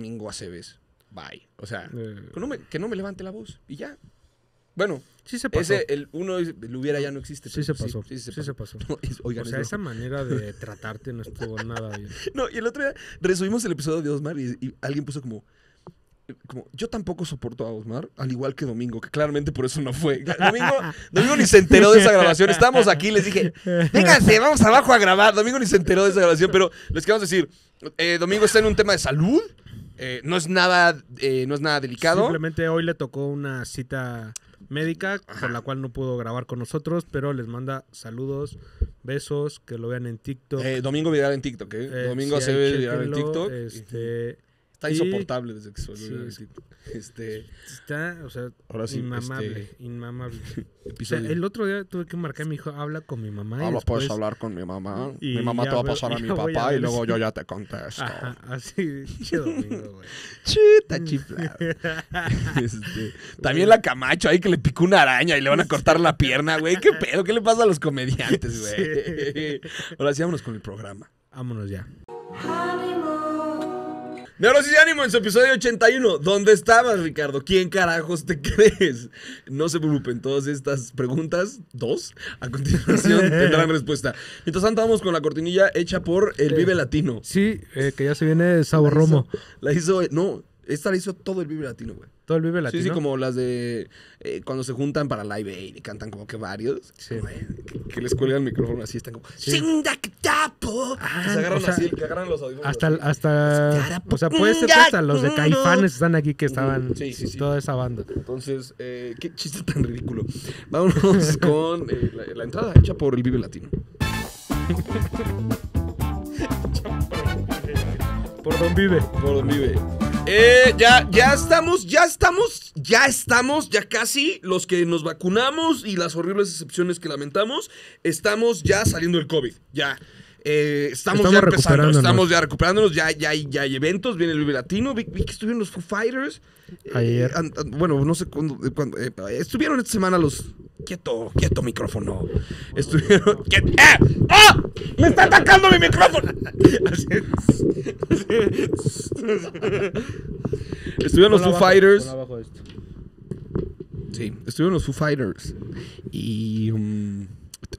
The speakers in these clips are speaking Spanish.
Domingo Aceves. Bye. O sea, eh. que, no me, levante la voz y ya. Bueno, sí se pasó. Ese, el uno lo hubiera ya no existe. Sí se pasó. Sí, se, pasó. o sea, esa manera de tratarte no estuvo nada bien. No, y el otro día resumimos el episodio de Osmar y, alguien puso como, como, yo tampoco soporto a Osmar, al igual que Domingo, que claramente por eso no fue. Domingo, ni se enteró de esa grabación. Estamos aquí, les dije, vénganse, vamos abajo a grabar. Domingo ni se enteró de esa grabación, pero les queremos decir, eh, Domingo está en un tema de salud. Eh, no es nada, eh, no es nada delicado. Simplemente hoy le tocó una cita médica por la cual no pudo grabar con nosotros, pero les manda saludos, besos, que lo vean en TikTok. Eh, domingo viral en TikTok, Domingo se ve viral en TikTok. Este, Está insoportable desde que salió. Sí, este, está, o sea, inmamable, este, inmamable. el otro día tuve que marcar a mi hijo, habla con mi mamá. Habla, ah, puedes hablar con mi mamá. Mi mamá te va a pasar a mi papá y luego yo ya te contesto. así, chido güey. Chita este, también la Camacho ahí que le picó una araña y le van a cortar la pierna, güey. ¿Qué pedo? ¿Qué le pasa a los comediantes, güey? Ahora sí, vámonos con el programa. Vámonos ya. Neurosis y Ánimo en su episodio 81. ¿Dónde estabas, Ricardo? ¿Quién carajos te crees? No se preocupen, todas estas preguntas, dos, a continuación tendrán respuesta. Mientras tanto, vamos con la cortinilla hecha por el Vive Latino. Sí, eh, que ya se viene Sabor Romo. La hizo, no, esta la hizo todo el Vive Latino, güey. Todo el Vive Latino. Sí, sí, como las de eh, cuando se juntan para Live Aid y cantan como que varios. Sí. Güey, que, les cuelgan el micrófono así, están como... Sí. tapo! Ah, se agarran así, que agarran los audífonos. Hasta, hasta... O sea, puede ser que hasta los de Caifanes están aquí que estaban... Toda esa banda. Entonces, eh, qué chiste tan ridículo. Vámonos con eh, la, la entrada hecha por el Vive Latino. Por Don Vive. Por Don Vive. Eh, ya, ya estamos, ya estamos, ya estamos, ya casi los que nos vacunamos y las horribles excepciones que lamentamos, estamos ya saliendo del COVID. Ya. Eh, estamos, ya empezando, estamos ya recuperándonos, ya, ya, hay, ya eventos, viene el Vive Latino, vi, que estuvieron los Foo Fighters. Eh, Ayer. bueno, no sé cuándo, eh, estuvieron esta semana los... Quieto, quieto micrófono. Estuvieron... ¡Ah! ¡Me está atacando mi micrófono! estuvieron los Foo Fighters. Sí, estuvieron los Foo Fighters. Y... Um,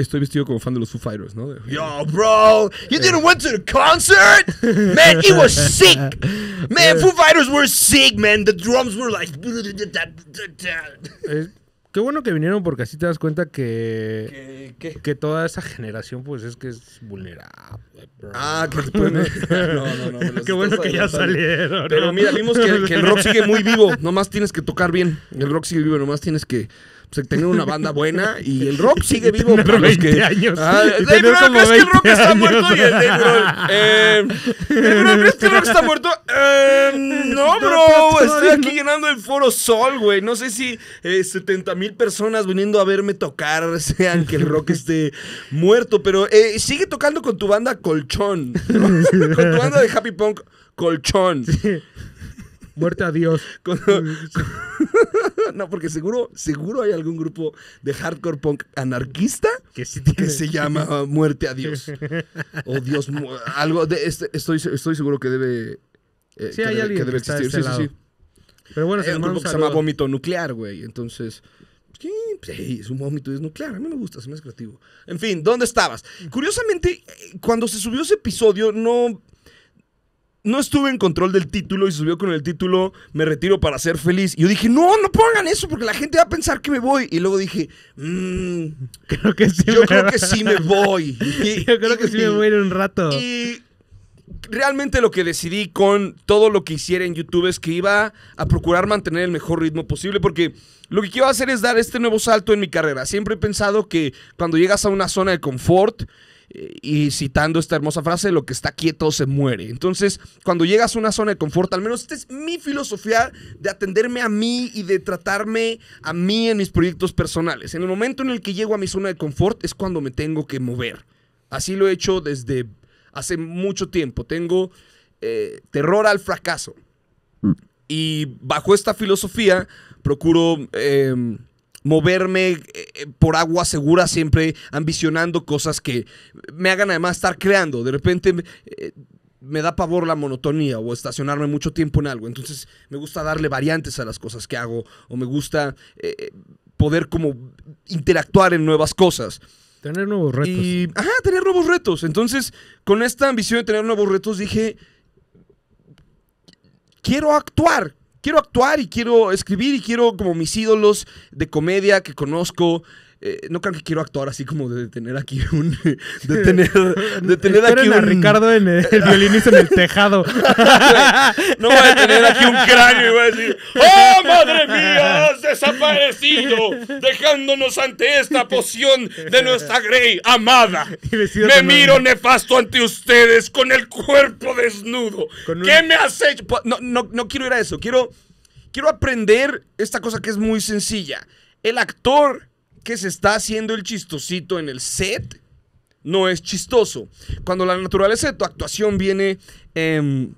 estoy vestido como fan de los Foo Fighters, ¿no? Yo, bro, you eh. didn't went to the concert? Man, it was sick. Man, eh. Foo Fighters were sick, man. The drums were like... Eh, qué bueno que vinieron porque así te das cuenta que... Que toda esa generación, pues, es que es vulnerable, Ah, que pueden. no, no, no. Qué bueno que ya salieron. Pero mira, vimos que, que el rock sigue muy vivo. Nomás tienes que tocar bien. El rock sigue vivo, nomás tienes que se pues, una banda buena y el rock sigue vivo por los que años. Ah, que el rock está muerto que em, el rock está muerto. no, bro, pues, estoy aquí llenando el Foro Sol, güey. No sé si 70 eh, mil personas viniendo a verme tocar sean que el rock esté muerto, pero eh, sigue tocando con tu banda Colchón, con tu banda de happy punk Colchón. Muerte a Dios. no, porque seguro, seguro hay algún grupo de hardcore punk anarquista que, se llama Muerte a Dios. O Dios, algo de este, estoy, estoy seguro que debe, eh, sí, hay alguien que debe existir. Este sí, sí, Pero bueno, se, un grupo que se llama Vómito Nuclear, güey. Entonces, Sí, pues, es un vómito, es nuclear. A mí me gusta, es más creativo. En fin, ¿dónde estabas? Mm. Curiosamente, cuando se subió ese episodio, no, no estuve en control del título y subió con el título Me retiro para ser feliz. Y yo dije, no, no pongan eso porque la gente va a pensar que me voy. Y luego dije, mm, creo que sí yo creo que sí me voy. yo creo que sí me voy en un rato. Y realmente lo que decidí con todo lo que hiciera en YouTube es que iba a procurar mantener el mejor ritmo posible porque lo que quiero hacer es dar este nuevo salto en mi carrera. Siempre he pensado que cuando llegas a una zona de confort y citando esta hermosa frase, lo que está quieto se muere. Entonces, cuando llegas a una zona de confort, al menos esta es mi filosofía de atenderme a mí y de tratarme a mí en mis proyectos personales. En el momento en el que llego a mi zona de confort es cuando me tengo que mover. Así lo he hecho desde hace mucho tiempo. Tengo eh, terror al fracaso. Mm. Y bajo esta filosofía procuro... Em, moverme eh, eh, por agua segura siempre, ambicionando cosas que me hagan además estar creando. De repente eh, me da pavor la monotonía o estacionarme mucho tiempo en algo. Entonces me gusta darle variantes a las cosas que hago o me gusta poder como interactuar en nuevas cosas. Tener nuevos retos. Y, ajá, tener nuevos retos. Entonces, con esta ambición de tener nuevos retos, dije, quiero actuar, quiero actuar y quiero escribir y quiero como mis ídolos de comedia que conozco, eh, no creo que quiero actuar así como de tener aquí un. De tener, de tener aquí un. A Ricardo en el, el violinista en el tejado. no voy a tener aquí un cráneo y voy a decir: ¡Oh, madre mía! ¡Has desaparecido! Dejándonos ante esta poción de nuestra Grey amada. Me miro nefasto ante ustedes con el cuerpo desnudo. ¿Qué me has hecho? Pues, no, no, no quiero ir a eso. Quiero, quiero aprender esta cosa que es muy sencilla. El actor que se está haciendo el chistosito en el set no es chistoso. Cuando la naturaleza de tu actuación viene em,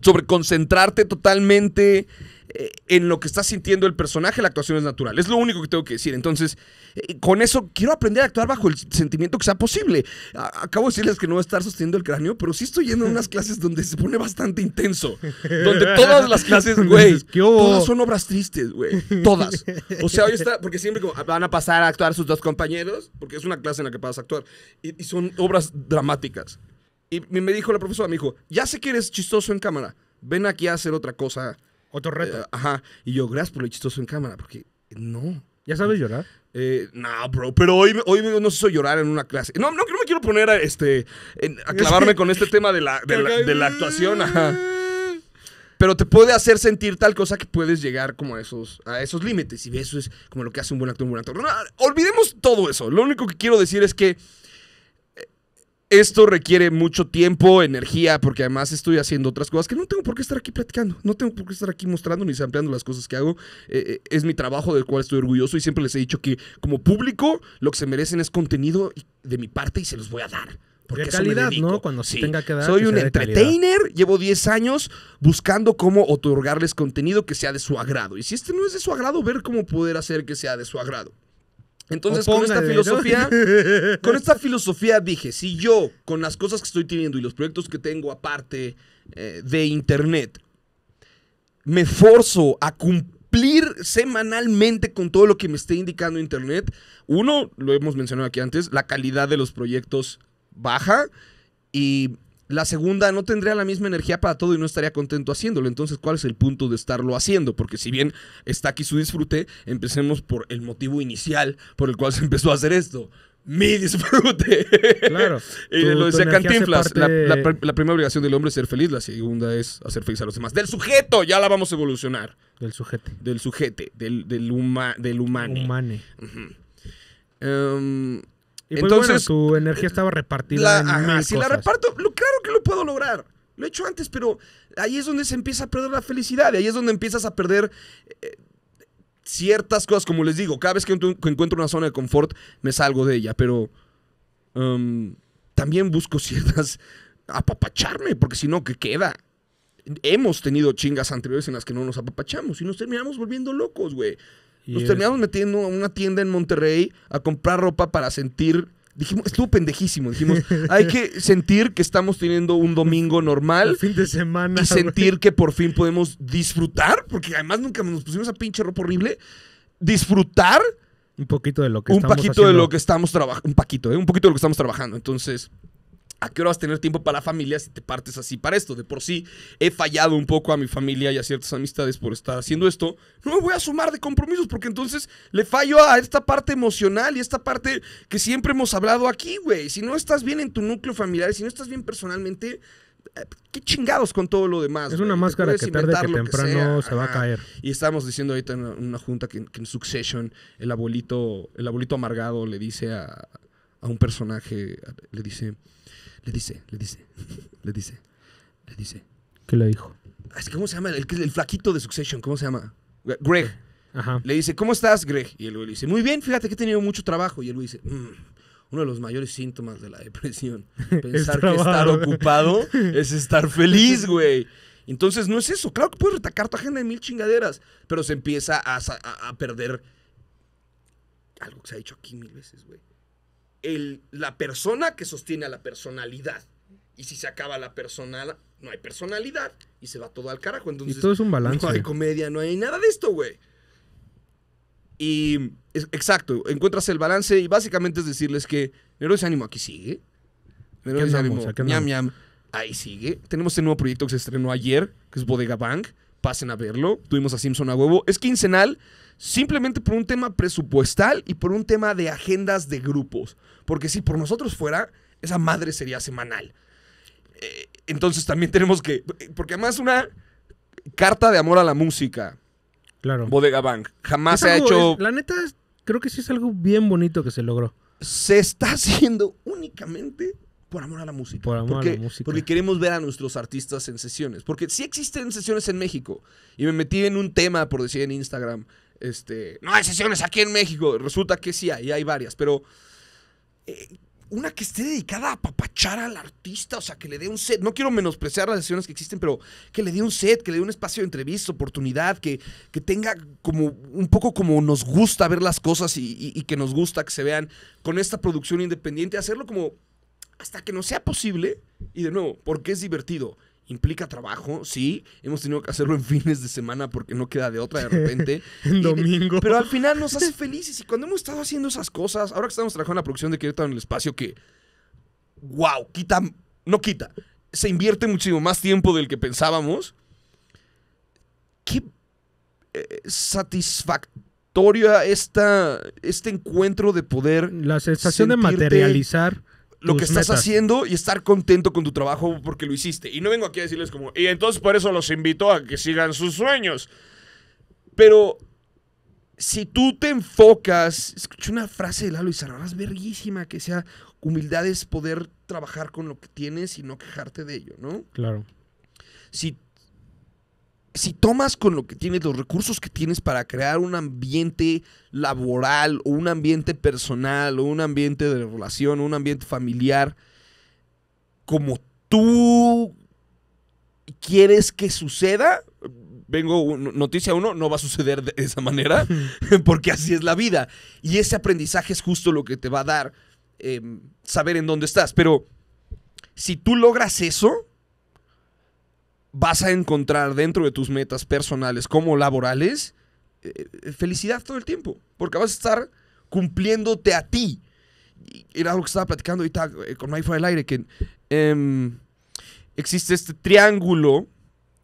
sobre concentrarte totalmente eh, en lo que está sintiendo el personaje, la actuación es natural. Es lo único que tengo que decir. Entonces, eh, con eso quiero aprender a actuar bajo el sentimiento que sea posible. acabo de decirles que no voy a estar sosteniendo el cráneo, pero sí estoy yendo a unas clases donde se pone bastante intenso. Donde todas las clases, güey, todas son obras tristes, güey. Todas. O sea, hoy está, porque siempre van a pasar a actuar sus dos compañeros, porque es una clase en la que pasas a actuar. Y, y son obras dramáticas. Y me dijo la profesora, me dijo, ya sé que eres chistoso en cámara, ven aquí a hacer otra cosa otro reto. Eh, ajá. Y yo, gracias por lo chistoso en cámara, porque no. ¿Ya sabes llorar? Eh, no, bro, pero hoy, hoy no se hizo llorar en una clase. No, no, no me quiero poner a, este, a clavarme con este tema de la, actuación. Ajá. Pero te puede hacer sentir tal cosa que puedes llegar como a esos, a esos límites. Y eso es como lo que hace un buen actor, un buen actor. olvidemos todo eso. Lo único que quiero decir es que esto requiere mucho tiempo, energía, porque además estoy haciendo otras cosas que no tengo por qué estar aquí platicando, no tengo por qué estar aquí mostrando ni ampliando las cosas que hago. Eh, eh, es mi trabajo del cual estoy orgulloso y siempre les he dicho que como público lo que se merecen es contenido de mi parte y se los voy a dar. Porque de calidad, ¿no? Cuando se tenga que dar. Soy un entertainer, llevo 10 años buscando cómo otorgarles contenido que sea de su agrado. Y si este no es de su agrado, ver cómo poder hacer que sea de su agrado. Entonces, con esta filosofía, con esta filosofía dije, si yo, con las cosas que estoy teniendo y los proyectos que tengo aparte eh, de internet, me forzo a cumplir semanalmente con todo lo que me esté indicando internet, uno, lo hemos mencionado aquí antes, la calidad de los proyectos baja y la segunda no tendría la misma energía para todo y no estaría contento haciéndolo. Entonces, ¿cuál es el punto de estarlo haciendo? Porque si bien está aquí su disfrute, empecemos por el motivo inicial por el cual se empezó a hacer esto. Mi disfrute. Claro. y lo decía Cantinflas. La, primera obligación del hombre es ser feliz, la segunda es hacer feliz a los demás. Del sujeto, ya la vamos a evolucionar. Del sujete. Del sujete, del, del, del humane. Pues, Entonces, tu energía eh, estaba repartida. en si la reparto, claro que lo puedo lograr. Lo he hecho antes, pero ahí es donde se empieza a perder la felicidad. ahí es donde empiezas a perder. Eh, ciertas cosas, como les digo, cada vez que, encuentro una zona de confort, me salgo de ella, pero um, también busco ciertas apapacharme, porque si no, ¿qué queda? Hemos tenido chingas anteriores en las que no nos apapachamos y nos terminamos volviendo locos, güey. Nos terminamos metiendo a una tienda en Monterrey a comprar ropa para sentir Dijimos, estuvo pendejísimo. Dijimos, hay que sentir que estamos teniendo un domingo normal. fin de semana. Y sentir que por fin podemos disfrutar, porque además nunca nos pusimos a pinche ropa horrible. Disfrutar. Un poquito de lo que un estamos Un de lo que estamos trabajando. Un poquito ¿eh? Un poquito de lo que estamos trabajando. Entonces, ¿A qué hora vas a tener tiempo para la familia si te partes así para esto? De por sí he fallado un poco a mi familia y a ciertas amistades por estar haciendo esto. No me voy a sumar de compromisos porque entonces le fallo a esta parte emocional y esta parte que siempre hemos hablado aquí, güey. Si no estás bien en tu núcleo familiar, si no estás bien personalmente, eh, qué chingados con todo lo demás. Es una máscara que tarde que temprano se va a caer. Y estábamos diciendo ahorita en una, junta que, en Succession el abuelito, el abuelito amargado le dice a, a un personaje, le dice, le dice, le dice, le dice, le dice. ¿Qué le dijo? Es ¿cómo se llama? El, el flaquito de Succession, ¿cómo se llama? Greg. Ajá. Le dice, ¿cómo estás, Greg? Y él le dice, muy bien, fíjate que he tenido mucho trabajo. Y él güey dice, mm, uno de los mayores síntomas de la depresión. Pensar que estar ocupado es estar feliz, güey. Entonces, no es eso. Claro que puedes retacar tu agenda de mil chingaderas, pero se empieza a, a perder algo que se ha dicho aquí mil veces, güey la persona que sostiene a la personalidad. Y si se acaba la persona, no hay personalidad y se va todo al carajo. Entonces, y es un balance. No hay comedia, no hay nada de esto, güey. Y exacto, encuentras el balance y básicamente es decirles que Héroes Ánimo aquí sigue. Héroes Ánimo, ñam, ahí sigue. Tenemos este nuevo proyecto que se estrenó ayer, que es Bodega Bank pasen a verlo. Tuvimos a Simpson a huevo. Es quincenal simplemente por un tema presupuestal y por un tema de agendas de grupos. Porque si por nosotros fuera, esa madre sería semanal. Eh, entonces también tenemos que... Porque además una carta de amor a la música. Claro. Bodega Bank. Jamás se ha hecho... la neta, creo que sí es algo bien bonito que se logró. Se está haciendo únicamente por amor a la música. Por amor porque, a la música. Porque queremos ver a nuestros artistas en sesiones. Porque sí existen sesiones en México. Y me metí en un tema, por decir en Instagram, este, no hay sesiones aquí en México. Resulta que sí hay, hay varias, pero eh, una que esté dedicada a apapachar al artista, o sea, que le dé un set. No quiero menospreciar las sesiones que existen, pero que le dé un set, que le dé un espacio de entrevista, oportunidad, que, que tenga como un poco como nos gusta ver las cosas y que nos gusta que se vean con esta producción independiente, hacerlo como hasta que no sea posible. Y de nuevo, porque es divertido. Implica trabajo, sí. Hemos tenido que hacerlo en fines de semana porque no queda de otra de repente. en domingo. Pero al final nos hace felices. Y cuando hemos estado haciendo esas cosas, ahora que estamos trabajando en la producción de Querétaro en el espacio, que. ¡Wow! Quita. No quita. Se invierte muchísimo más tiempo del que pensábamos. Qué eh, satisfactoria esta, este encuentro de poder. La sensación de materializar lo que estás haciendo y estar contento con tu trabajo porque lo hiciste. Y no vengo aquí a decirles como, y entonces por eso los invito a que sigan sus sueños. Pero si tú te enfocas, escuché una frase de Lalo más verguísima que sea, humildad es poder trabajar con lo que tienes y no quejarte de ello, ¿no? Claro. Si si tomas con lo que tienes, los recursos que tienes para crear un ambiente laboral o un ambiente personal o un ambiente de relación, o un ambiente familiar, como tú quieres que suceda, vengo noticia uno, no va a suceder de esa manera, porque así es la vida. Y ese aprendizaje es justo lo que te va a dar em, saber en dónde estás. Pero si tú logras eso, vas a encontrar dentro de tus metas personales como laborales eh, eh, felicidad todo el tiempo, porque vas a estar cumpliéndote a ti. era algo que estaba platicando ahorita eh, con Mike del aire, que em, existe este triángulo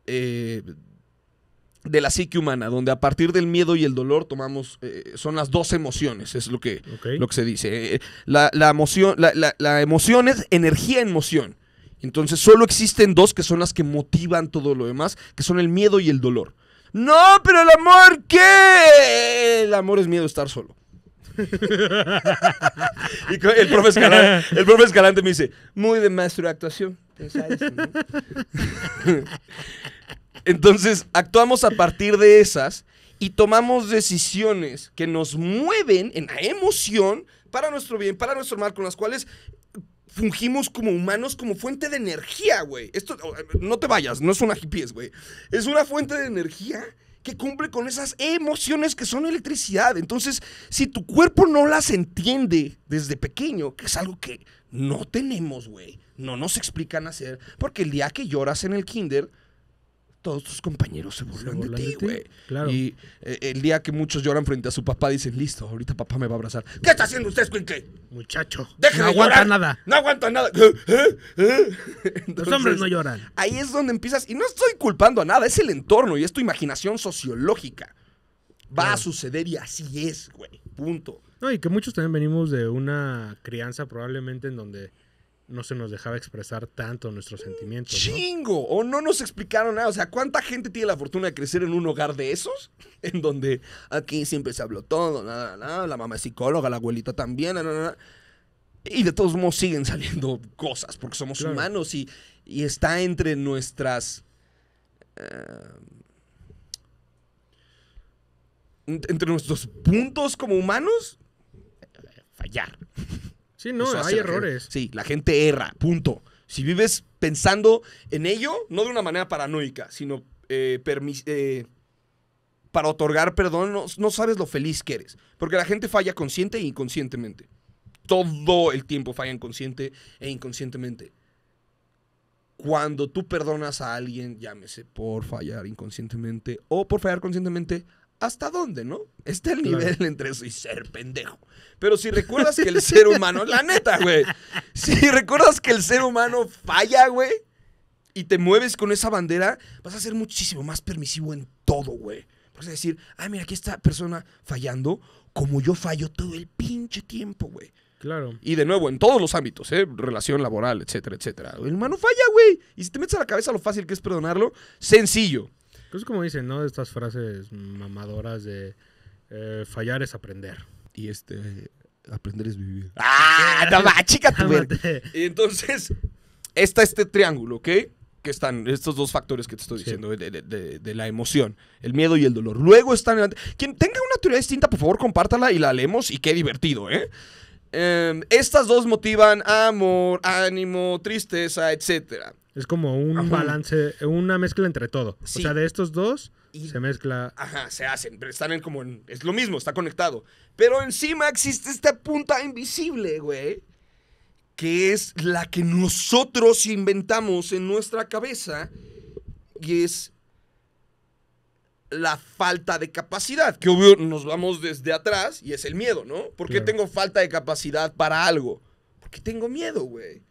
de la psique humana, donde a partir del miedo y el dolor tomamos, son las dos emociones, es lo que, lo que se dice. la, emoción, la, la, emoción es energía en moción. Entonces solo existen dos que son las que motivan todo lo demás, que son el miedo y el dolor. No, pero el amor, ¿qué? El amor es miedo a estar solo. y el profe, Escalante, Escalante me dice, muy de maestro de actuación. Pues, Entonces, actuamos a partir de esas y tomamos decisiones que nos mueven en la emoción para nuestro bien, para nuestro mal, con las cuales fungimos como humanos como fuente de energía, güey. Esto, eh, no te vayas, no es una hippies, güey. Es una fuente de energía que cumple con esas emociones que son electricidad. Entonces, si tu cuerpo no las entiende desde pequeño, que es algo que no tenemos, güey, no nos explican hacer, porque el día que lloras en el kinder, todos tus compañeros se burlan, de, ti, güey. Y eh, el día que muchos lloran frente a su papá, dicen, listo, ahorita papá me va a abrazar. ¿Qué está haciendo usted, Squinkle? Muchacho. no aguanta nada. No aguanta nada. Los hombres no lloran. Ahí es donde empiezas. Y no estoy culpando a nada, es el entorno y es tu imaginación sociológica. Va a suceder y así es, güey. Punto. No, y que muchos también venimos de una crianza probablemente en donde no se nos dejaba expresar tanto nuestros sentimientos. ¡Chingo! O no nos explicaron nada. O sea, ¿cuánta gente tiene la fortuna de crecer en un hogar de esos? En donde aquí siempre se habló todo, La mamá es psicóloga, la abuelita también, Y de todos modos siguen saliendo cosas porque somos humanos y, está entre nuestras. Em, entre nuestros puntos como humanos, fallar. Sí, no, hay errores. sí, la gente erra, punto. Si vives pensando en ello, no de una manera paranoica, sino eh, eh, para otorgar perdón, no, sabes lo feliz que eres. Porque la gente falla consciente e inconscientemente. Todo el tiempo falla inconsciente e inconscientemente cuando tú perdonas a alguien, llámese por fallar inconscientemente o por fallar conscientemente, ¿hasta dónde, no? Está el nivel entre eso y ser pendejo. Pero si recuerdas que el ser humano, la neta, güey. Si recuerdas que el ser humano falla, güey, y te mueves con esa bandera, vas a ser muchísimo más permisivo en todo, güey. Vas a decir, ay, ah, mira, aquí esta persona fallando como yo fallo todo el pinche tiempo, güey. Claro. Y de nuevo, en todos los ámbitos, ¿eh? Relación laboral, etcétera, etcétera. El humano falla, güey. Y si te metes a la cabeza lo fácil que es perdonarlo, sencillo es pues como dicen, ¿no? Estas frases mamadoras de eh, fallar es aprender. Y este, aprender es vivir. ¡Ah! chica tu Y entonces, está este triángulo, ¿ok? Que están estos dos factores que te estoy diciendo de, la emoción, el miedo y el dolor. Luego están. Quien tenga una teoría distinta, por favor, compártala y la leemos. Y qué divertido, ¿eh? Em, estas dos motivan amor, ánimo, tristeza, etcétera. Es como un balance, una mezcla entre todo. O sea, de estos dos se mezcla. Ajá, se hacen, pero están en como Es lo mismo, está conectado. Pero encima existe esta punta invisible, güey. Que es la que nosotros inventamos en nuestra cabeza. Y es la falta de capacidad. Que obvio nos vamos desde atrás y es el miedo, ¿no? ¿Por qué tengo falta de capacidad para algo? Porque tengo miedo, güey.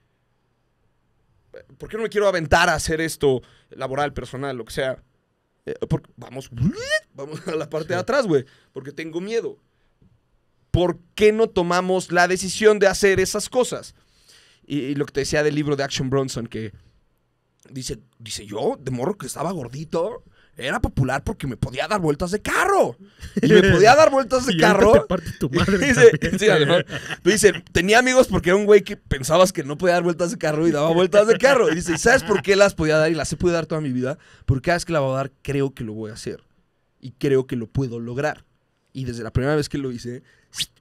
¿por qué no me quiero aventar a hacer esto laboral, personal, lo que sea? Eh, vamos, vamos a la parte de atrás, güey, porque tengo miedo. ¿Por qué no tomamos la decisión de hacer esas cosas? Y, y lo que te decía del libro de Action Bronson, que dice, dice yo, de morro que estaba gordito, era popular porque me podía dar vueltas de carro. Y me podía dar vueltas de y carro. Te parte tu madre. dice, sí, tenía amigos porque era un güey que pensabas que no podía dar vueltas de carro y daba vueltas de carro. Y dice, sabes por qué las podía dar y las he podido dar toda mi vida? Porque cada vez que la voy a dar, creo que lo voy a hacer. Y creo que lo puedo lograr. Y desde la primera vez que lo hice,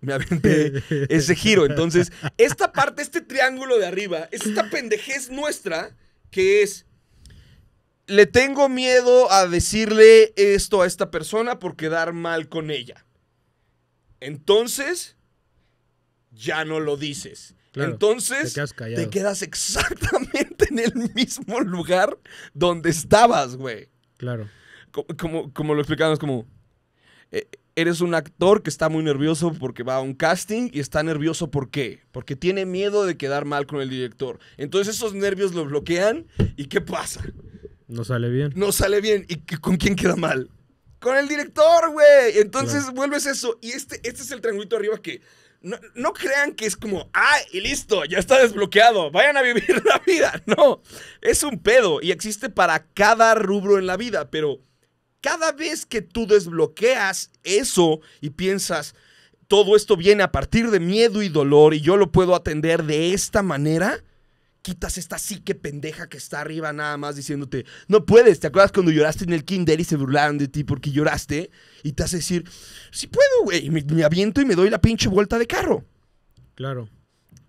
me aventé ese giro. Entonces, esta parte, este triángulo de arriba, es esta pendejez nuestra que es le tengo miedo a decirle esto a esta persona por quedar mal con ella. Entonces, ya no lo dices. Entonces, te quedas, exactamente en el mismo lugar donde estabas, güey. Claro. Como, lo explicamos, como... E, eres un actor que está muy nervioso porque va a un casting y está nervioso ¿por qué? Porque tiene miedo de quedar mal con el director. Entonces esos nervios lo bloquean y ¿qué pasa? No sale bien. No sale bien. ¿Y con quién queda mal? Con el director, güey. Entonces vuelves eso. Y este, este es el triangulito arriba que. No, no, crean que es como, ah, y listo, ya está desbloqueado, vayan a vivir la vida. No, es un pedo y existe para cada rubro en la vida, pero cada vez que tú desbloqueas eso y piensas, todo esto viene a partir de miedo y dolor y yo lo puedo atender de esta manera, quitas esta psique pendeja que está arriba nada más diciéndote, no puedes, ¿te acuerdas cuando lloraste en el kinder y se burlaron de ti porque lloraste? Y te hace decir, sí puedo, güey, y me, aviento y me doy la pinche vuelta de carro. Claro.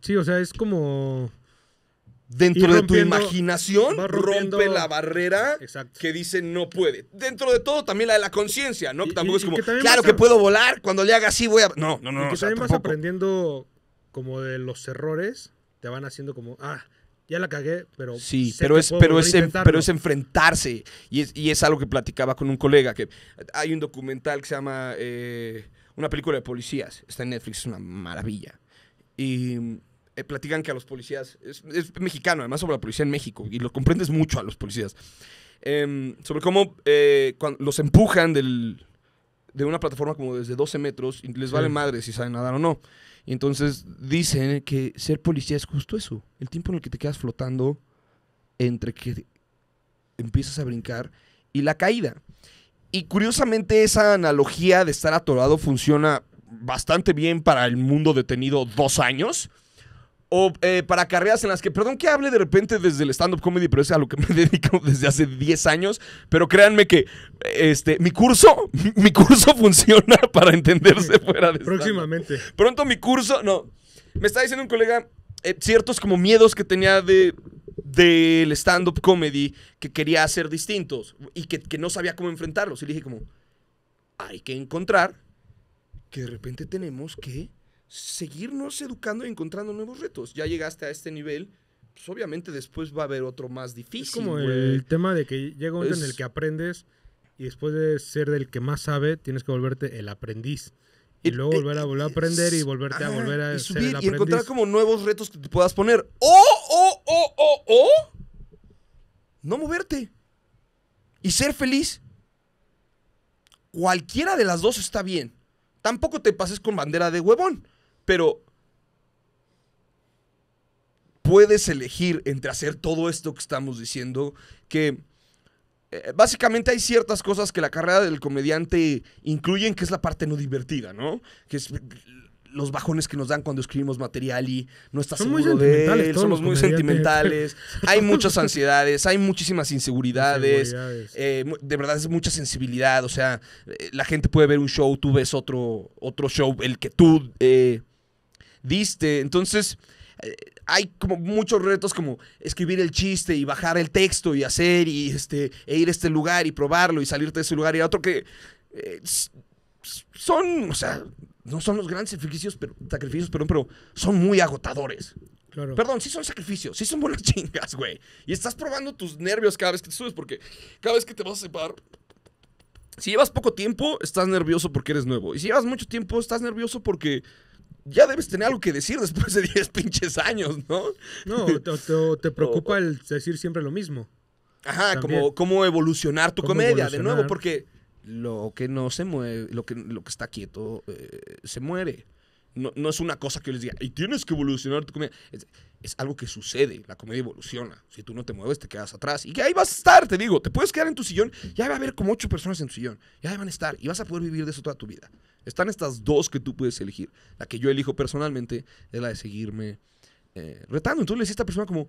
Sí, o sea, es como dentro de tu imaginación rompe la barrera que dice no puede. Dentro de todo también la de la conciencia, ¿no? Que tampoco es como, claro que puedo volar, cuando le haga así voy a... No, no, no. Y que también vas aprendiendo como de los errores, te van haciendo como, ah, ya la cagué, pero... Sí, pero es, pero, es, pero es enfrentarse. Y es, algo que platicaba con un colega, que hay un documental que se llama... Eh, una película de policías, está en Netflix, es una maravilla. Y eh, platican que a los policías, es, mexicano además sobre la policía en México, y lo comprendes mucho a los policías, em, sobre cómo eh, los empujan del, de una plataforma como desde 12 metros les vale madre si saben nadar o no. Y entonces dicen que ser policía es justo eso. El tiempo en el que te quedas flotando entre que empiezas a brincar y la caída. Y curiosamente esa analogía de estar atorado funciona bastante bien para el mundo detenido dos años o eh, para carreras en las que, perdón que hable de repente desde el stand-up comedy, pero es a lo que me dedico desde hace 10 años, pero créanme que este, mi curso, mi curso funciona para entenderse fuera de Próximamente. Pronto mi curso, no, me está diciendo un colega eh, ciertos como miedos que tenía de del stand-up comedy que quería hacer distintos y que, que no sabía cómo enfrentarlos. Y dije como, hay que encontrar que de repente tenemos que seguirnos educando y encontrando nuevos retos. Ya llegaste a este nivel, pues obviamente después va a haber otro más difícil. Es como el tema de que llega un día en el que aprendes y después de ser del que más sabe, tienes que volverte el aprendiz. Y eh, luego eh, volver a eh, volver a aprender y volverte a volver a subir y encontrar como nuevos retos que te puedas poner. O, ¡Oh, o, oh, o, oh, o, o, no moverte. Y ser feliz. Cualquiera de las dos está bien. Tampoco te pases con bandera de huevón. Pero puedes elegir entre hacer todo esto que estamos diciendo, que eh, básicamente hay ciertas cosas que la carrera del comediante incluyen, que es la parte no divertida, ¿no? Que es los bajones que nos dan cuando escribimos material y no estás seguro de él, somos muy sentimentales, hay muchas ansiedades, hay muchísimas inseguridades, eh, de verdad es mucha sensibilidad, o sea, eh, la gente puede ver un show, tú ves otro, otro show, el que tú... Viste, Entonces, eh, hay como muchos retos como escribir el chiste y bajar el texto y hacer y este, e ir a este lugar y probarlo y salirte de ese lugar y a otro que eh, son, o sea, no son los grandes sacrificios, pero, sacrificios, perdón, pero son muy agotadores. Perdón, sí son sacrificios, sí son buenas chingas, güey. Y estás probando tus nervios cada vez que te subes, porque cada vez que te vas a separar. Si llevas poco tiempo, estás nervioso porque eres nuevo. Y si llevas mucho tiempo, estás nervioso porque ya debes tener algo que decir después de 10 pinches años, ¿no? No, te, te, preocupa el decir siempre lo mismo. Ajá, como, evolucionar tu comedia, de nuevo, porque lo que no se mueve, lo que, lo que está quieto, eh, se muere. No, es una cosa que yo les diga, y tienes que evolucionar tu comedia. Es, algo que sucede, la comedia evoluciona. Si tú no te mueves, te quedas atrás. Y que ahí vas a estar, te digo, te puedes quedar en tu sillón, ya va a haber como ocho personas en tu sillón, ya van a estar, y vas a poder vivir de eso toda tu vida. Están estas dos que tú puedes elegir. La que yo elijo personalmente es la de seguirme eh, retando. Entonces le decía a esta persona como,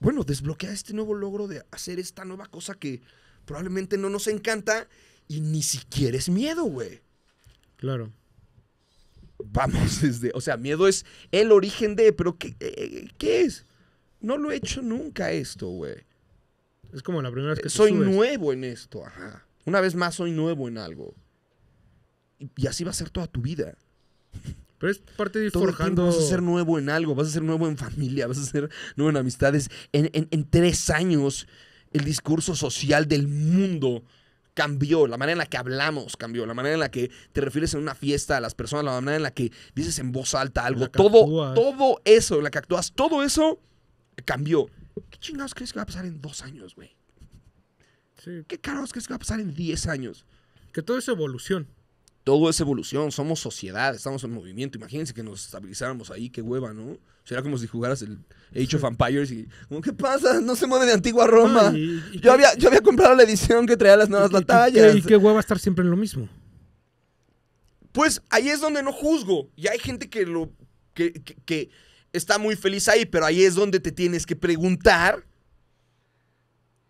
bueno, desbloquea este nuevo logro de hacer esta nueva cosa que probablemente no nos encanta y ni siquiera es miedo, güey. Claro vamos desde, o sea, miedo es el origen de, pero ¿qué, eh, eh, ¿qué es? No lo he hecho nunca esto, güey. Es como la primera vez que Soy nuevo en esto, ajá. Una vez más soy nuevo en algo. Y, así va a ser toda tu vida. Pero es parte de forjando. vas a ser nuevo en algo, vas a ser nuevo en familia, vas a ser nuevo en amistades. en tres años, el discurso social del mundo cambió, la manera en la que hablamos cambió, la manera en la que te refieres en una fiesta a las personas, la manera en la que dices en voz alta algo, todo, todo eso, la que actúas, todo eso cambió. ¿Qué chingados crees que va a pasar en dos años, güey? ¿Qué caros crees que va a pasar en diez años? Que todo es evolución. Todo es evolución, somos sociedad, estamos en movimiento. Imagínense que nos estabilizáramos ahí, qué hueva, ¿no? Será como si jugaras el Age of Empires y ¿qué pasa? No se mueve de Antigua Roma. Ah, yo, había, yo había comprado la edición que traía las nuevas y, batallas. Y, qué hueva estar siempre en lo mismo. Pues ahí es donde no juzgo. Y hay gente que lo. que está muy feliz ahí, pero ahí es donde te tienes que preguntar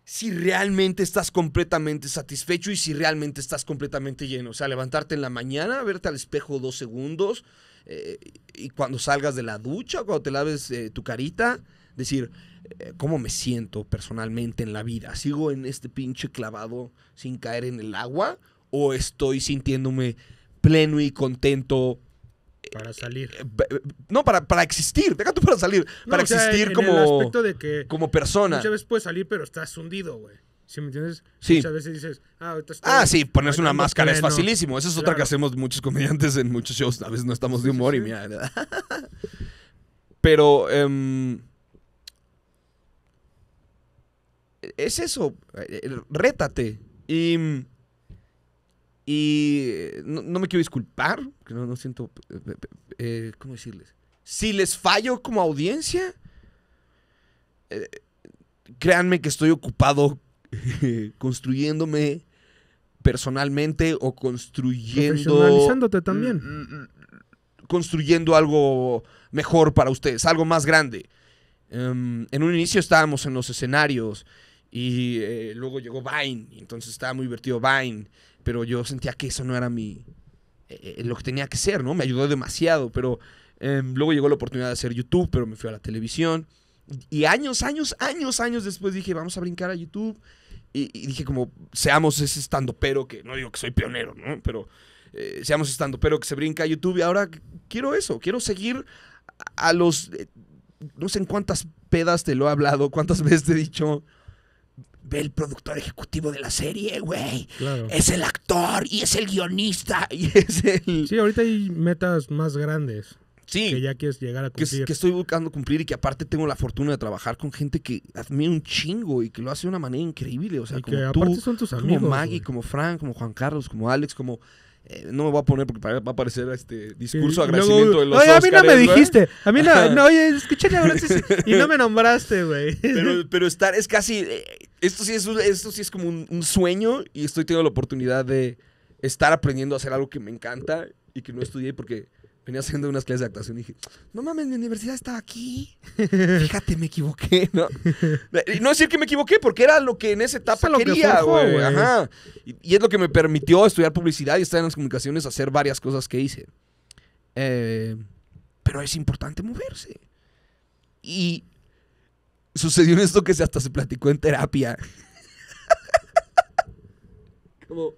si realmente estás completamente satisfecho y si realmente estás completamente lleno. O sea, levantarte en la mañana, verte al espejo dos segundos, eh, y cuando salgas de la ducha, cuando te laves eh, tu carita, decir, eh, ¿cómo me siento personalmente en la vida? ¿Sigo en este pinche clavado sin caer en el agua? ¿O estoy sintiéndome pleno y contento? Para salir. No, para, para existir. Deja tú para salir. para existir como, como persona. Muchas veces puedes salir, pero estás hundido, güey. ¿Sí me entiendes? Sí. Muchas veces dices, ah, ah sí, ponerse una máscara es facilísimo. Esa es otra que hacemos muchos comediantes en muchos shows. A veces no estamos de humor y mira. Pero. Em, es eso. Eh, rétate. Y. Y. No, me quiero disculpar. Que no, siento. Eh, eh, ¿Cómo decirles? Si les fallo como audiencia. créanme que estoy ocupado construyéndome personalmente o construyendo... también. Mm, mm, mm, construyendo algo mejor para ustedes, algo más grande. Em, en un inicio estábamos en los escenarios y eh, luego llegó Vine, entonces estaba muy divertido Vine, pero yo sentía que eso no era mi, eh, eh, lo que tenía que ser, ¿no? Me ayudó demasiado, pero em, luego llegó la oportunidad de hacer YouTube, pero me fui a la televisión. Y años, años, años, años después dije, vamos a brincar a YouTube. Y, dije, como, seamos ese estando pero que, no digo que soy pionero, ¿no? Pero eh, seamos estando pero que se brinca a YouTube. Y ahora quiero eso, quiero seguir a los. Eh, no sé en cuántas pedas te lo he hablado, cuántas veces te he dicho ve el productor ejecutivo de la serie, güey. Es el actor y es el guionista y es Sí, ahorita hay metas más grandes. Sí. Que ya quieres llegar a cumplir. Que, estoy buscando cumplir y que aparte tengo la fortuna de trabajar con gente que admira un chingo y que lo hace de una manera increíble. O sea, como que aparte son tus amigos. Como Maggie, como Frank, como Juan Carlos, como Alex, como eh, no me voy a poner porque va a aparecer este discurso de agradecimiento de los Oye, a mí no me dijiste. A mí no, no oye, escuché y no me nombraste, güey. Pero, estar, es casi, eh, esto sí es, esto sí es como un, sueño y estoy teniendo la oportunidad de estar aprendiendo a hacer algo que me encanta y que no estudié porque venía haciendo unas clases de actuación y dije, no mames, mi universidad estaba aquí. Fíjate, me equivoqué, ¿no? Y no decir que me equivoqué, porque era lo que en esa etapa quería, Ajá. Y, es lo que me permitió estudiar publicidad y estar en las comunicaciones, hacer varias cosas que hice. Eh, pero es importante moverse. Y sucedió esto que hasta se platicó en terapia. Como,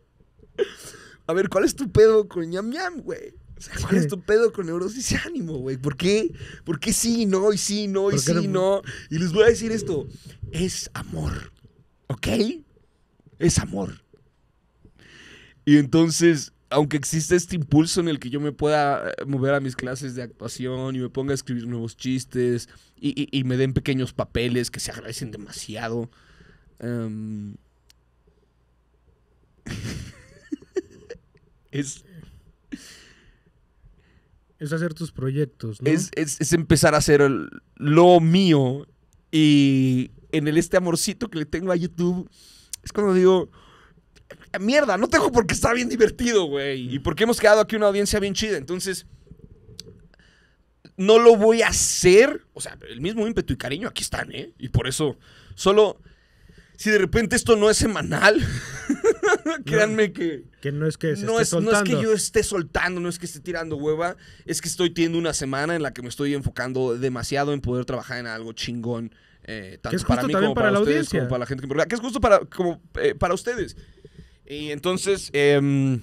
a ver, ¿cuál es tu pedo con ñam ñam, güey? ¿cuál es tu pedo con neurosis y ánimo, güey? ¿Por qué? ¿Por qué sí, no, y sí, no, y sí, no? Y les voy a decir esto. Es amor. ¿Ok? Es amor. Y entonces, aunque exista este impulso en el que yo me pueda eh, mover a mis clases de actuación y me ponga a escribir nuevos chistes y, me den pequeños papeles que se agradecen demasiado. Em, es es hacer tus proyectos, ¿no? Es, empezar a hacer lo mío. Y en el, este amorcito que le tengo a YouTube, es cuando digo, mierda, no tengo porque está bien divertido, güey. Mm. Y porque hemos quedado aquí una audiencia bien chida. Entonces, no lo voy a hacer. O sea, el mismo ímpetu y cariño aquí están, ¿eh? Y por eso, solo, si de repente esto no es semanal, Créanme que. Que no es que No es que yo esté soltando, no es que esté tirando hueva. Es que estoy teniendo una semana en la que me estoy enfocando demasiado en poder trabajar en algo chingón. Eh, tanto para mí como para, la ustedes, audiencia. Como para la gente que me rodea. Que es justo para, como, eh, para ustedes. Y entonces. Em,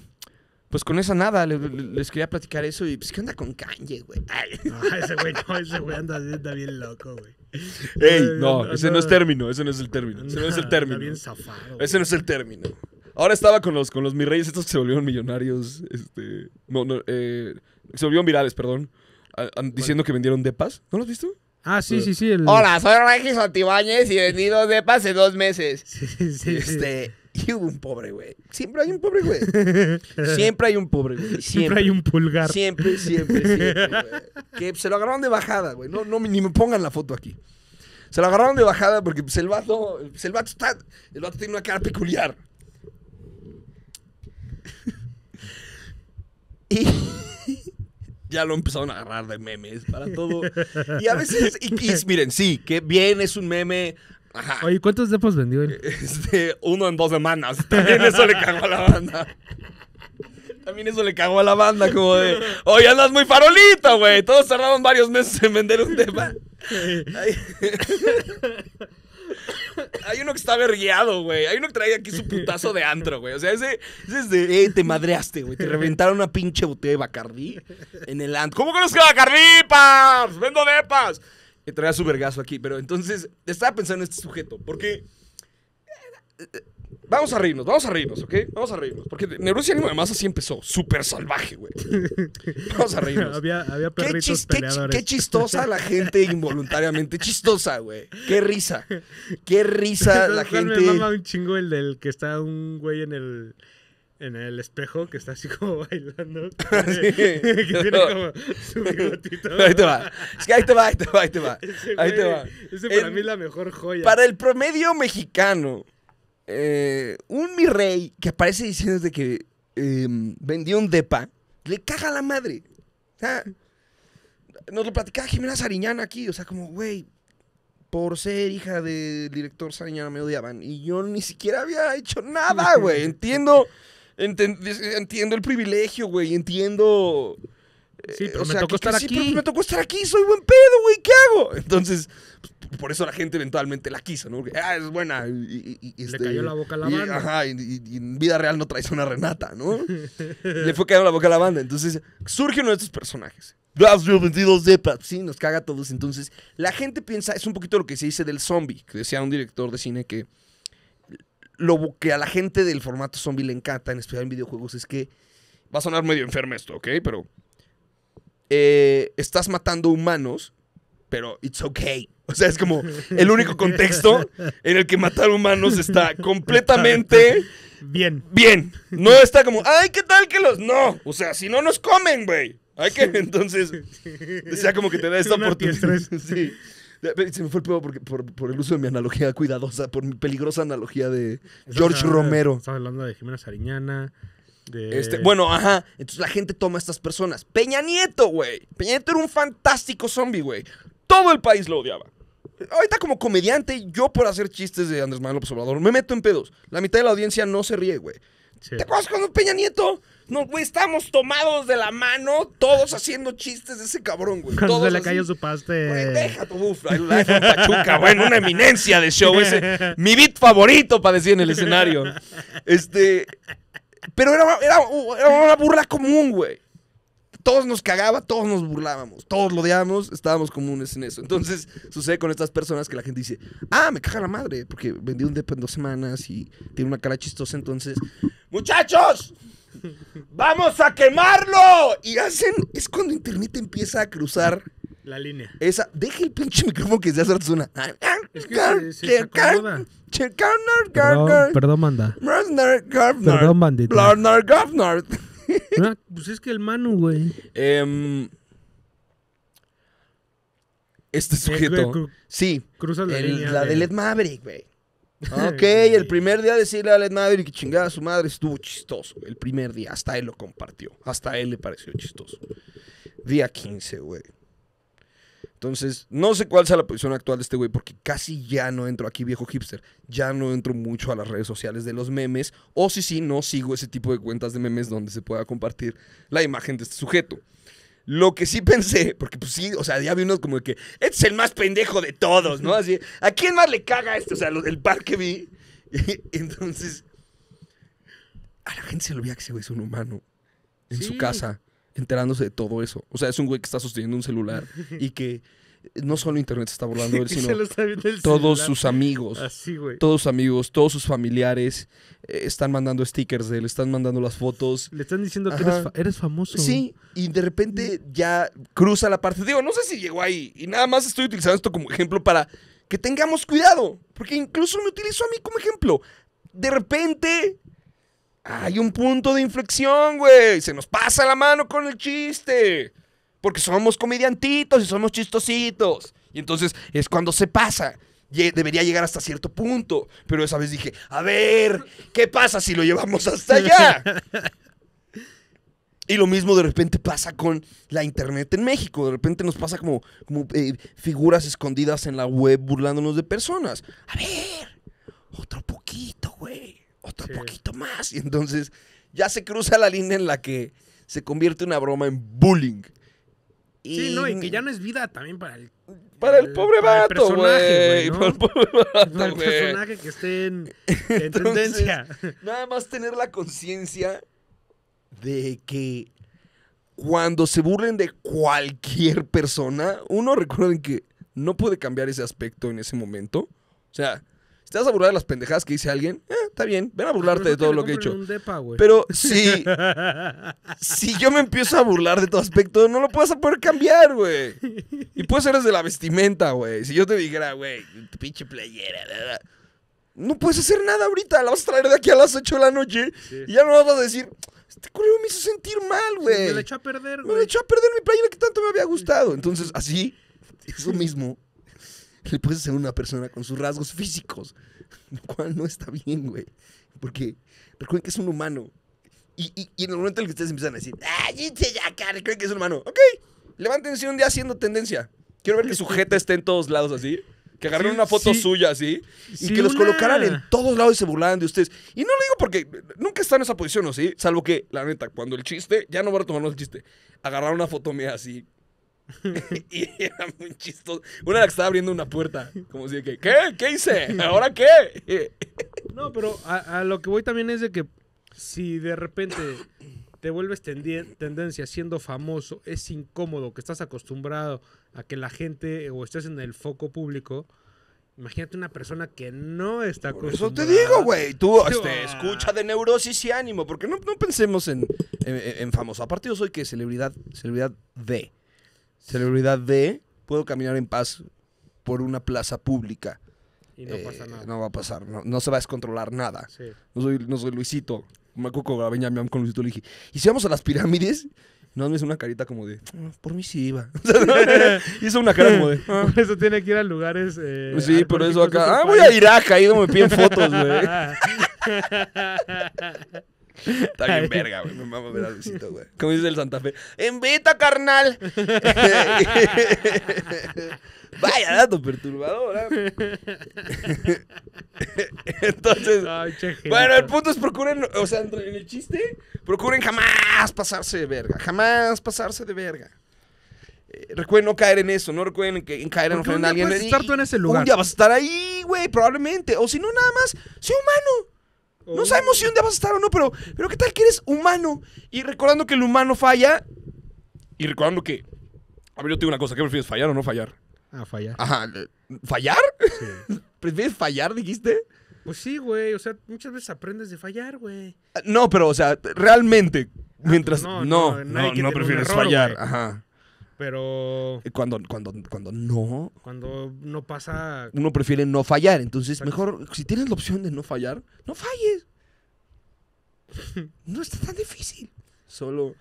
pues con esa nada, les, quería platicar eso y pues qué anda con Kanye, güey. No, ese güey no, ese güey anda, bien loco, güey. Ey, eh, no, ese no, es término, ese no es el término. Ese no es el término. Está bien ese no es el término. Ahora estaba con los, con los mis reyes, estos que se volvieron millonarios. Este, no, no, eh, se volvieron virales, perdón. diciendo que vendieron depas. ¿No lo has visto? Ah, sí, sí, sí. Hola, soy Regis Santibáñez y he vendido depas en dos meses. Sí, sí. Este. Y hubo un pobre, güey. Siempre hay un pobre, güey. Siempre hay un pobre, güey. Siempre. hay un pulgar. Siempre, siempre, siempre, güey. Que se lo agarraron de bajada, güey. No, no, ni me pongan la foto aquí. Se lo agarraron de bajada porque pues, el vato, el vato está, el vato tiene una cara peculiar. Y ya lo empezaron a agarrar de memes para todo. Y a veces, miren, sí, que bien es un meme. Oye, ¿cuántos depos vendió él? Este, uno en dos semanas. También eso le cagó a la banda. También eso le cagó a la banda, como de, oye, andas muy farolito, güey. Todos tardaron varios meses en vender un depa. Hay uno que está vergueado, güey. Hay uno que trae aquí su putazo de antro, güey. O sea, ese, ese es de, eh, te madreaste, güey. Te reventaron una pinche botella de Bacardí en el antro. ¿Cómo conoces Bacardí, paps? Vendo depas. Y traía su vergazo aquí. Pero entonces, estaba pensando en este sujeto. Porque eh, Vamos a reírnos, vamos a reírnos, ¿ok? Vamos a reírnos. Porque Neurosis Ánimo de Masa sí empezó. Súper salvaje, güey. Vamos a reírnos. había, perritos qué, peleadores. Qué, chistosa la gente involuntariamente. Chistosa, güey. Qué risa. Qué risa la gente. Me mama un chingo el del que está un güey en el en el espejo que está así como bailando. que tiene como su bigotito. Ahí te va. Es que ahí te va, ahí te va, ahí te va. ahí te va. Ese para mí es la mejor joya. Para el promedio mexicano eh, un mi rey que aparece diciendo de que em, vendió un depa, le caga a la madre. O sea, nos lo platicaba Jimena Sariñana aquí, o sea, como, güey, por ser hija del director Sariñana me odiaban. Y yo ni siquiera había hecho nada, güey. Entiendo, entiendo el privilegio, güey. Entiendo eh, sí, pero me tocó estar aquí. Sí, pero me tocó estar aquí, soy buen pedo, güey, ¿qué hago? Entonces, pues, por eso la gente eventualmente la quiso, ¿no? Porque, ah, es buena. Le este, cayó la boca a la banda. Ajá, y, en vida real no traes una Renata, ¿no? Le fue cayendo la boca a la banda. Entonces, surge uno de estos personajes. Sí, nos caga a todos. Entonces, la gente piensa, es un poquito lo que se dice del zombie, que decía un director de cine que lo que a la gente del formato zombie le encanta, en estudiar en videojuegos, es que va a sonar medio enfermo esto, ¿ok? Pero eh, estás matando humanos, pero it's okay. O sea, es como el único contexto en el que matar humanos está completamente... Bien. Bien. No está como, ay, ¿qué tal que los...? No, o sea, si no nos comen, güey. Hay que, entonces, sea, como que te da esta oportunidad. Se me fue el pedo por, el uso de mi analogía cuidadosa, por mi peligrosa analogía de George Romero. Estaba hablando de Jimena Sariñana, este, bueno, ajá. Entonces la gente toma a estas personas. Peña Nieto, güey. Peña Nieto era un fantástico zombie, güey. Todo el país lo odiaba. Ahorita como comediante, yo por hacer chistes de Andrés Manuel López Obrador, me meto en pedos. La mitad de la audiencia no se ríe, güey. ¿Te acuerdas cuando Peña Nieto? No, güey, estábamos tomados de la mano, todos haciendo chistes de ese cabrón, güey. Cuando se le cayó su paste. Güey, deja tu bufla Pachuca, güey, una eminencia de show ese. Mi beat favorito para decir en el escenario. Este, pero era, era, una burla común, güey. Todos nos cagaba, todos nos burlábamos, todos lo odiábamos, estábamos comunes en eso. Entonces sucede con estas personas que la gente dice, ah, me caga la madre, porque vendí un depo en dos semanas y tiene una cara chistosa. Entonces, muchachos, ¡Vamos a quemarlo! Y hacen. Es cuando internet empieza a cruzar. La línea. Esa. Deje el pinche micrófono que se hace una... Es que se, se, se acomoda. Perdón, perdón, manda. Perdón, bandito. Ah, pues es que el Manu, güey. Em, este sujeto. sí. la, línea, la de Led Maverick, güey. Ok, el primer día decirle a Led Maverick que chingada a su madre estuvo chistoso. El primer día, hasta él lo compartió. Hasta él le pareció chistoso. Día 15, güey. Entonces, no sé cuál sea la posición actual de este güey, porque casi ya no entro aquí, viejo hipster. Ya no entro mucho a las redes sociales de los memes. O si sí, no sigo ese tipo de cuentas de memes donde se pueda compartir la imagen de este sujeto. Lo que sí pensé, porque pues sí, o sea, ya vi unos como que, este es el más pendejo de todos, ¿no? Así, ¿a quién más le caga esto? O sea, el par que vi. Entonces, a la gente se lo veía que ese güey es un humano en su casa enterándose de todo eso. O sea, es un güey que está sosteniendo un celular y que eh, no solo internet se está volando él, sino todos sus amigos. Así, todos sus amigos, todos sus familiares eh, están mandando stickers de él, están mandando las fotos. Le están diciendo que eres, eres, famoso. Sí, y de repente ya cruza la parte. Digo, no sé si llegó ahí. Y nada más estoy utilizando esto como ejemplo para que tengamos cuidado. Porque incluso me utilizó a mí como ejemplo. De repente hay un punto de inflexión, güey. Se nos pasa la mano con el chiste. Porque somos comediantitos y somos chistositos. Y entonces es cuando se pasa. Debería llegar hasta cierto punto. Pero esa vez dije, a ver, ¿qué pasa si lo llevamos hasta allá? Y lo mismo de repente pasa con la internet en México. De repente nos pasa como, eh, figuras escondidas en la web burlándonos de personas. A ver, otro poquito. Un poquito más. Y entonces ya se cruza la línea en la que se convierte una broma en bullying. Y... Sí, no, y que ya no es vida también para el... Para el, pobre vato, güey. Para el pobre vato, Para el personaje que esté en, tendencia. Nada más tener la conciencia de que cuando se burlen de cualquier persona, uno recuerden que no puede cambiar ese aspecto en ese momento. O sea, si te vas a burlar de las pendejadas que dice alguien, eh, está bien, ven a burlarte de todo lo que he hecho. Pero si, si yo me empiezo a burlar de tu aspecto, no lo puedes poder cambiar, güey. Y puede ser desde la vestimenta, güey. Si yo te dijera, güey, pinche playera, no puedes hacer nada ahorita. La vas a traer de aquí a las 8 de la noche y ya no vas a decir. Este culero me hizo sentir mal, güey. me lo echó a perder, güey. Me lo echó a perder mi playera que tanto me había gustado. Entonces, así, lo mismo le puedes hacer una persona con sus rasgos físicos, lo cual no está bien, güey. Porque recuerden que es un humano. Y, y, y en el momento en el que ustedes empiezan a decir, ¡Ah, caray! ¿Creen que es un humano. Ok, levántense un día haciendo tendencia. Quiero ver que su jeta esté en todos lados así. Que agarren una foto suya así y que los colocaran en todos lados y se burlaran de ustedes. Y no lo digo porque nunca está en esa posición, ¿o sí? Salvo que, la neta, cuando el chiste, ya no va a tomar el chiste, Agarrar una foto mía así, y era muy chistoso. Una las que estaba abriendo una puerta. Como si de ¿qué? ¿Qué hice? ¿Ahora qué? no, pero a, lo que voy también es de que si de repente te vuelves tendencia siendo famoso, es incómodo, que estás acostumbrado a que la gente o estés en el foco público. Imagínate una persona que no está acostumbrada Eso te digo, güey. Tú este, ah. escucha de neurosis y ánimo. Porque no, pensemos en, en, en famoso. Aparte, yo soy que celebridad, celebridad de. Celebridad de, puedo caminar en paz por una plaza pública. Y no pasa eh, nada. No va a pasar, no, se va a descontrolar nada. No, soy, Luisito. Me acuerdo a con Luisito le dije, ¿y si vamos a las pirámides? No, me hizo una carita como de, ah, por mí sí iba. hizo una cara como de. eso tiene que ir a lugares. Eh, sí, pero eso acá. Ah, voy a Irak, ahí me piden fotos, güey. Está bien verga, güey. Me mama ver a Luisito, güey. Como dices el Santa Fe. ¡Invita, carnal! Vaya dato perturbador. ¿eh? Entonces, bueno, el punto es procuren, o sea, en el chiste, procuren jamás pasarse de verga. Jamás pasarse de verga. Eh, recuerden no caer en eso, no recuerden que, caer en alguien. Vas a estar tú en ese lugar. Un día vas a estar ahí, güey, probablemente. O si no, nada más, sé humano. Oh. No sabemos si un día vas a estar o no, pero, pero ¿qué tal que eres humano? Y recordando que el humano falla. Y recordando que. A ver, yo tengo una cosa. ¿Qué prefieres, fallar o no fallar? Ah, fallar. Ajá. Eh, ¿Fallar? Sí. ¿Prefieres fallar, dijiste? Pues sí, güey. O sea, muchas veces aprendes de fallar, güey. No, pero, o sea, realmente, mientras. no, no, no, prefieres fallar. Ajá. Pero. Eh, cuando, cuando, cuando no. Cuando no pasa. Uno prefiere no fallar. Entonces, mejor, si tienes la opción de no fallar, no falles. no está tan difícil. Solo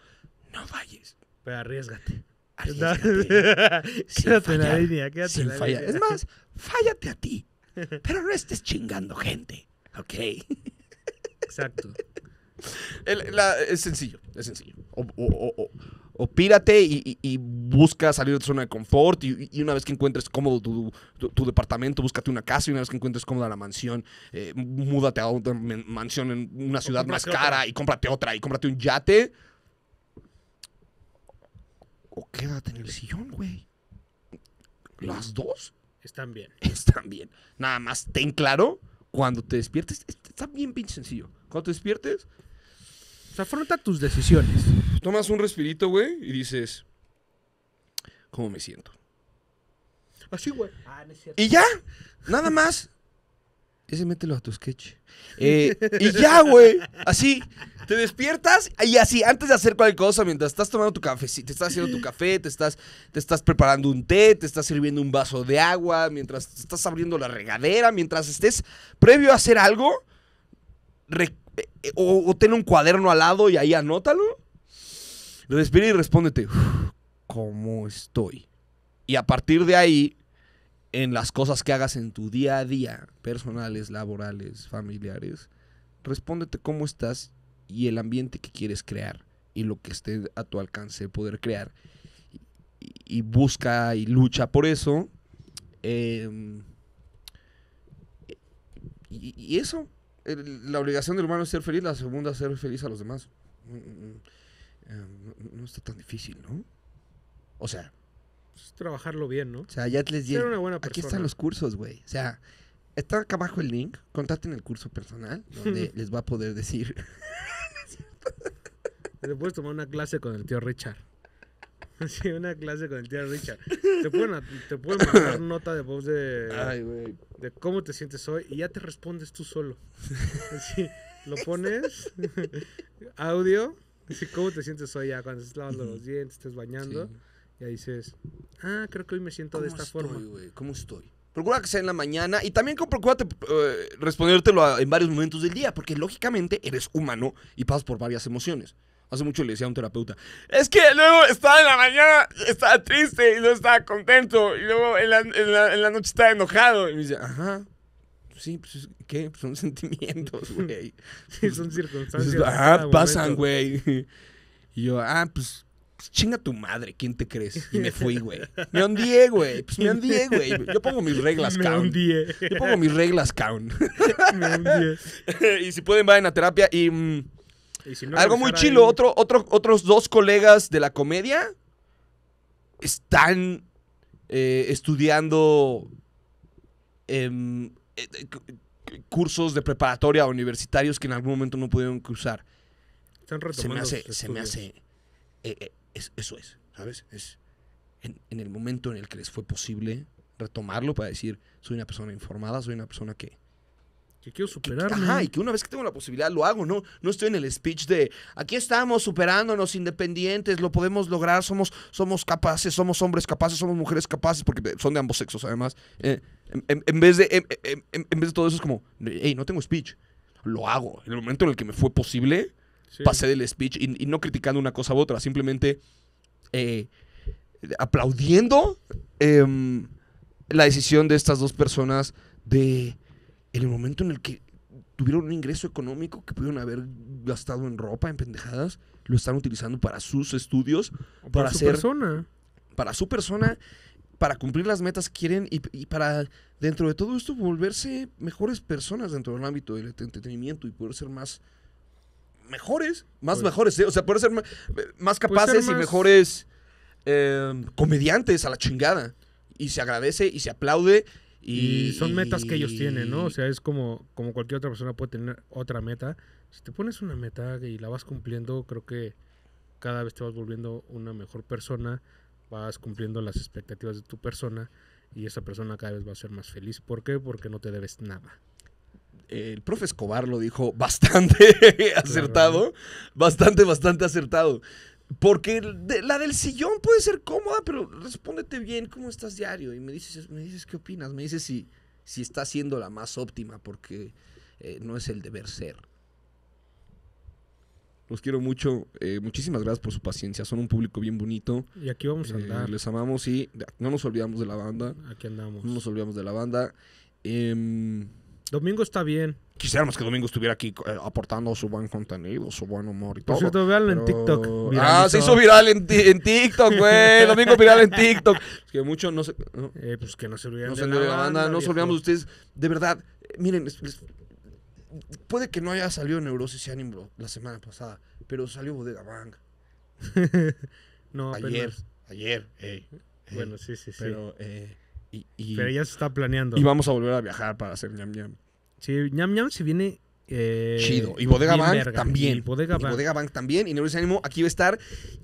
no falles. Pero arriesgate. arriesgate quédate la línea, quédate Es más, fállate a ti. Pero no estés chingando gente. ¿Ok? Exacto. es sencillo, es sencillo. o, o pírate y, busca salir de tu zona de confort y, una vez que encuentres cómodo tu, departamento, búscate una casa y una vez que encuentres cómoda la mansión, eh, múdate a otra mansión en una ciudad más cara y cómprate otra y cómprate un yate. O quédate en el sillón, güey. Las dos. Están bien. Están bien. Nada más, ten claro, cuando te despiertes, está bien pinche sencillo. Cuando te despiertes, afronta tus decisiones. Tomas un respirito, güey, y dices, ¿cómo me siento? Así, güey. Ah, y ya, nada más. Ese mételo a tu sketch. Eh, y ya, güey. Así. Te despiertas y así, antes de hacer cualquier cosa, mientras estás tomando tu café, te estás haciendo tu café, te estás, te estás preparando un té, te estás sirviendo un vaso de agua, mientras estás abriendo la regadera, mientras estés previo a hacer algo, eh, o, ten un cuaderno al lado y ahí anótalo. Respira y respóndete, ¿cómo estoy? Y a partir de ahí, en las cosas que hagas en tu día a día, personales, laborales, familiares, respóndete cómo estás y el ambiente que quieres crear y lo que esté a tu alcance de poder crear. Y, busca y lucha por eso. Em, y, eso, la obligación del humano es ser feliz, la segunda es ser feliz a los demás. Mm, mm, mm. Eh, no, está tan difícil, ¿no? O sea. trabajarlo bien, ¿no? O sea, ya les dije. Aquí están los cursos, güey. O sea, está acá abajo el link. Contacten el curso personal, donde les va a poder decir. Después tomar una clase con el tío Richard. Sí, una clase con el tío Richard. Te pueden, te pueden mandar nota de voz de, de cómo te sientes hoy y ya te respondes tú solo. lo pones, audio, así, cómo te sientes hoy ya, cuando estás lavando los dientes, estás bañando, y ahí dices, ah, creo que hoy me siento de esta estoy, forma. ¿Cómo estoy? Procura que sea en la mañana y también procura eh, respondértelo en varios momentos del día, porque lógicamente eres humano y pasas por varias emociones. Hace mucho le decía a un terapeuta, es que luego estaba en la mañana, estaba triste y luego estaba contento y luego en la, en la, en la noche estaba enojado. Y me dice, ajá, sí, pues, ¿qué? Pues, son sentimientos, güey. sí, son circunstancias. Ah, ajá, pasan, güey. Y yo, ah, pues, pues, chinga tu madre, ¿quién te crees? Y me fui, güey. Me hundié, güey. Pues me hundié, güey. Yo pongo mis reglas, caón. Me hundié. Yo pongo mis reglas, caón. me hundié. y si pueden, vayan a terapia y... Mm, algo muy chilo, otro, otros dos colegas de la comedia están eh, estudiando em, eh, eh, cursos de preparatoria universitarios que en algún momento no pudieron cruzar. se me hace, eso es, ¿sabes? en el momento en el que les fue posible retomarlo para decir, soy una persona informada, soy una persona que que quiero superar Ajá, y que una vez que tengo la posibilidad lo hago, ¿no? No estoy en el speech de aquí estamos superándonos, independientes, lo podemos lograr, somos, somos capaces, somos hombres capaces, somos mujeres capaces, porque son de ambos sexos además. Eh, en, vez de, vez todo eso es como, hey, no tengo speech, lo hago. En el momento en el que me fue posible, pasé del speech y, no criticando una cosa u otra, simplemente eh, aplaudiendo em, la decisión de estas dos personas de en el momento en el que tuvieron un ingreso económico que pudieron haber gastado en ropa, en pendejadas, lo están utilizando para sus estudios, para, su persona. Para su persona, para cumplir las metas que quieren y, para, dentro de todo esto, volverse mejores personas dentro del ámbito del entretenimiento y poder ser más mejores, más pues mejores, ¿eh? o sea, poder ser más, capaces y mejores eh, comediantes a la chingada. Y se agradece y se aplaude y, son metas que ellos tienen, ¿no? O sea, es como, como cualquier otra persona puede tener otra meta. Si te pones una meta y la vas cumpliendo, creo que cada vez te vas volviendo una mejor persona, vas cumpliendo las expectativas de tu persona y esa persona cada vez va a ser más feliz. ¿Por qué? Porque no te debes nada el profe Escobar lo dijo bastante acertado, bastante, bastante acertado. Porque la del sillón puede ser cómoda, pero respóndete bien cómo estás diario. Y me dices, me dices qué opinas, me dices si, si está siendo la más óptima, porque eh, no es el deber ser. Los quiero mucho. Eh, muchísimas gracias por su paciencia. Son un público bien bonito. Y aquí vamos a eh, andar. les amamos y no nos olvidamos de la banda. Aquí andamos. No nos olvidamos de la banda. Eh, Domingo está bien. Quisiéramos que Domingo estuviera aquí eh, aportando su buen contenido, su buen humor y todo. Por cierto, véanlo en TikTok. Ah, se hizo viral en, TikTok, güey. Domingo viral en TikTok. Es que mucho no se... Eh, pues que no se olviden no de se la, la banda. no se olvidamos de ustedes. De verdad, eh, miren, puede que no haya salido Neurosis y Ánimo la semana pasada, pero salió Bodega Bang. no, ayer, ayer. eh. Bueno, sí, sí, sí. Pero... Eh, pero ya se está planeando. Y vamos a volver a viajar para hacer ñam ñam. Sí, ñam ñam se viene eh, Chido. Y Bodega Bank también. Y Bodega, y Bank. también. Y Neurosis Ánimo aquí va a estar.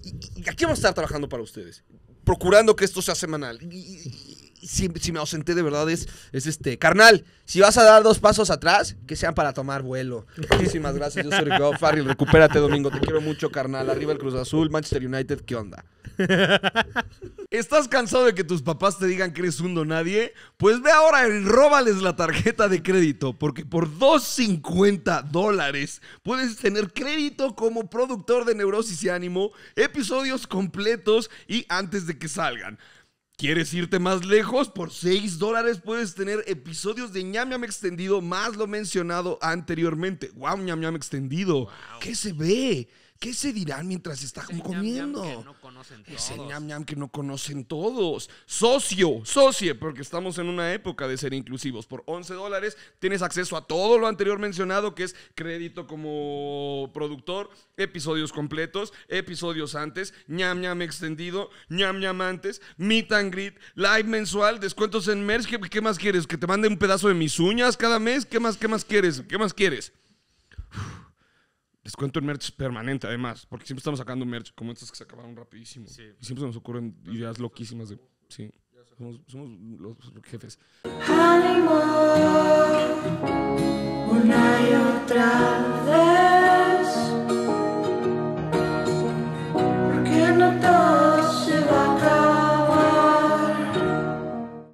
y, aquí vamos a estar trabajando para ustedes. Procurando que esto sea semanal. Y, si, me ausenté de verdad es, este, carnal, si vas a dar dos pasos atrás, que sean para tomar vuelo. Muchísimas gracias, yo soy Ricardo Farrell, recupérate domingo, te quiero mucho, carnal. Arriba el Cruz Azul, Manchester United, ¿qué onda? ¿Estás cansado de que tus papás te digan que eres un nadie? Pues ve ahora y róbales la tarjeta de crédito, porque por 2.50 dólares puedes tener crédito como productor de Neurosis y Ánimo, episodios completos y antes de que salgan. ¿Quieres irte más lejos? Por 6 dólares puedes tener episodios de ñam ñam extendido más lo mencionado anteriormente. ¡Wow, ñam ñam extendido! ¿Qué se ve? ¿Qué se dirán mientras están comiendo? Ñam, ñam que no conocen todos. que no conocen todos. Socio, socie, porque estamos en una época de ser inclusivos. Por 11 dólares tienes acceso a todo lo anterior mencionado, que es crédito como productor, episodios completos, episodios antes, ñam ñam extendido, ñam ñam antes, meet and greet, live mensual, descuentos en merch. ¿Qué, qué más quieres? ¿Que te mande un pedazo de mis uñas cada mes? ¿Qué más, qué más quieres? ¿Qué más quieres? Descuento en merch permanente, además, porque siempre estamos sacando merch como estas que se acabaron rapidísimo. Y siempre se nos ocurren ideas loquísimas de. Sí. Somos, los jefes. una y otra vez.